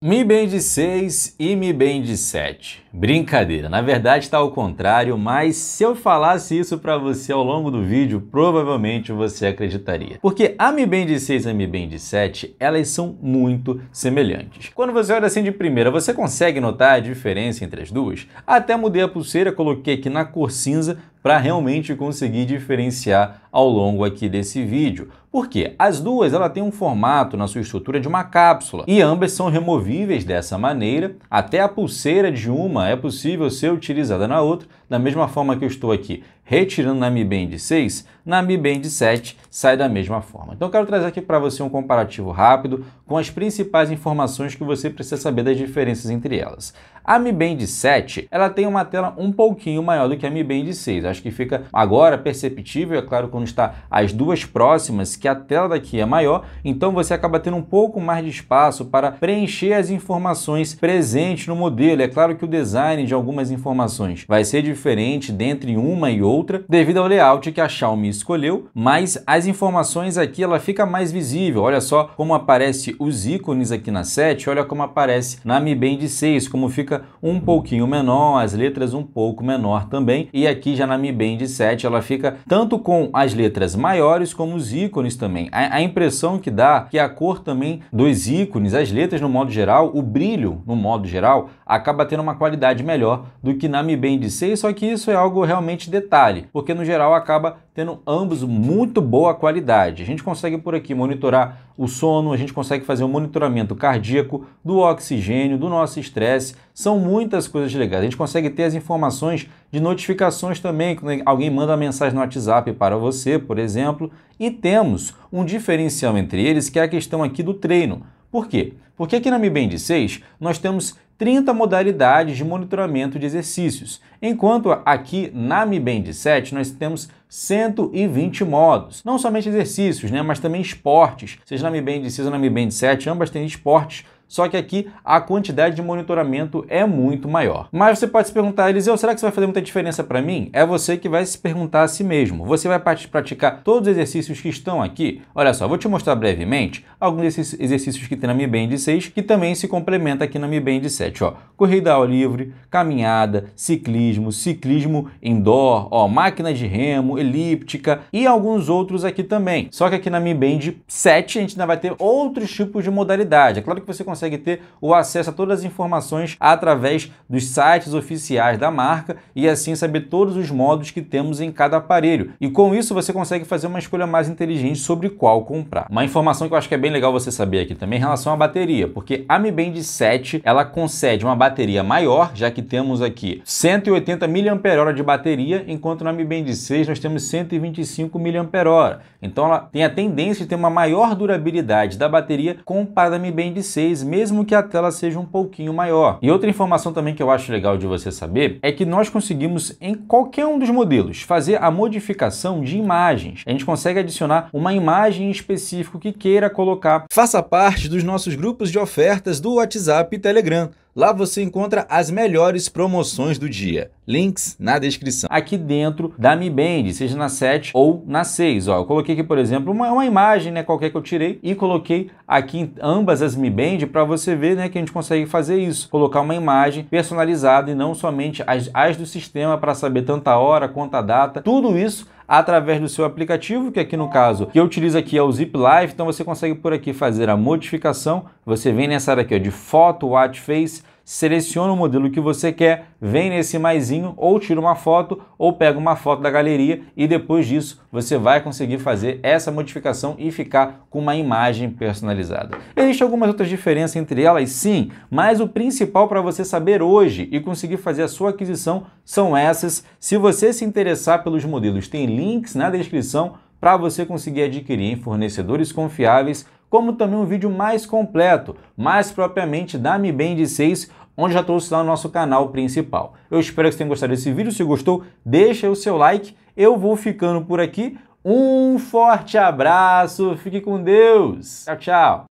Mi Band 6 e Mi Band 7. Brincadeira, na verdade está ao contrário, mas se eu falasse isso para você ao longo do vídeo, provavelmente você acreditaria. Porque a Mi Band 6 e a Mi Band 7, elas são muito semelhantes. Quando você olha assim de primeira, você consegue notar a diferença entre as duas? Até mudei a pulseira, coloquei aqui na cor cinza para realmente conseguir diferenciar ao longo aqui desse vídeo. Porque as duas ela tem um formato na sua estrutura de uma cápsula e ambas são removíveis dessa maneira. Até a pulseira de uma é possível ser utilizada na outra, da mesma forma que eu estou aqui retirando na Mi Band 6, na Mi Band 7 sai da mesma forma. Então eu quero trazer aqui para você um comparativo rápido com as principais informações que você precisa saber das diferenças entre elas. A Mi Band 7 ela tem uma tela um pouquinho maior do que a Mi Band 6, Acho que fica agora perceptível, é claro, quando está as duas próximas, que a tela daqui é maior, então você acaba tendo um pouco mais de espaço para preencher as informações presentes no modelo. É claro que o design de algumas informações vai ser diferente dentre uma e outra, devido ao layout que a Xiaomi escolheu, mas as informações aqui ela fica mais visível. Olha só como aparece os ícones aqui na 7, olha como aparece na Mi Band 6, como fica um pouquinho menor, as letras um pouco menor também, e aqui já na Mi Band 7 ela fica tanto com as letras maiores como os ícones também. A, a impressão que dá é que a cor também dos ícones, as letras no modo geral, o brilho no modo geral, acaba tendo uma qualidade melhor do que na Mi Band 6, só que isso é algo realmente detalhe, porque no geral acaba tendo ambos muito boa qualidade. A gente consegue por aqui monitorar o sono, a gente consegue fazer um monitoramento cardíaco, do oxigênio, do nosso estresse. São muitas coisas legais. A gente consegue ter as informações de notificações também, quando alguém manda uma mensagem no WhatsApp para você, por exemplo. E temos um diferencial entre eles, que é a questão aqui do treino. Por quê? Porque aqui na Mi Band 6 nós temos 30 modalidades de monitoramento de exercícios, enquanto aqui na Mi Band 7 nós temos 120 modos. Não somente exercícios, né, mas também esportes. Seja na Mi Band 6 ou na Mi Band 7, ambas têm esportes só que aqui a quantidade de monitoramento é muito maior. Mas você pode se perguntar, Eliseu, será que isso vai fazer muita diferença para mim? É você que vai se perguntar a si mesmo. Você vai praticar todos os exercícios que estão aqui? Olha só, vou te mostrar brevemente alguns desses exercícios que tem na Mi Band 6 que também se complementa aqui na Mi Band 7. Ó, corrida ao livre, caminhada, ciclismo, ciclismo indoor, ó, máquina de remo, elíptica e alguns outros aqui também. Só que aqui na Mi Band 7 a gente ainda vai ter outros tipos de modalidade. É claro que você consegue consegue ter o acesso a todas as informações através dos sites oficiais da marca e assim saber todos os modos que temos em cada aparelho. E com isso você consegue fazer uma escolha mais inteligente sobre qual comprar. Uma informação que eu acho que é bem legal você saber aqui também em relação à bateria, porque a Mi Band 7 ela concede uma bateria maior, já que temos aqui 180 mAh de bateria, enquanto na Mi Band 6 nós temos 125 mAh. Então ela tem a tendência de ter uma maior durabilidade da bateria comparada à Mi Band 6, mesmo que a tela seja um pouquinho maior. E outra informação também que eu acho legal de você saber é que nós conseguimos, em qualquer um dos modelos, fazer a modificação de imagens. A gente consegue adicionar uma imagem específica que queira colocar. Faça parte dos nossos grupos de ofertas do WhatsApp e Telegram. Lá você encontra as melhores promoções do dia. Links na descrição. Aqui dentro da Mi Band, seja na 7 ou na 6. Ó, eu coloquei aqui, por exemplo, uma, uma imagem né, qualquer que eu tirei e coloquei aqui ambas as Mi Band para você ver né, que a gente consegue fazer isso. Colocar uma imagem personalizada e não somente as, as do sistema para saber tanta hora, quanta data. Tudo isso através do seu aplicativo, que aqui no caso que eu utilizo aqui é o Zip Live, então você consegue por aqui fazer a modificação, você vem nessa área aqui ó, de foto, watch face, seleciona o modelo que você quer, vem nesse maisinho ou tira uma foto ou pega uma foto da galeria e depois disso você vai conseguir fazer essa modificação e ficar com uma imagem personalizada. Existem algumas outras diferenças entre elas, sim, mas o principal para você saber hoje e conseguir fazer a sua aquisição são essas. Se você se interessar pelos modelos, tem links na descrição para você conseguir adquirir em fornecedores confiáveis como também um vídeo mais completo, mais propriamente da Mi Band 6, onde já trouxe lá no nosso canal principal. Eu espero que você tenha gostado desse vídeo, se gostou, deixa o seu like, eu vou ficando por aqui, um forte abraço, fique com Deus, tchau, tchau!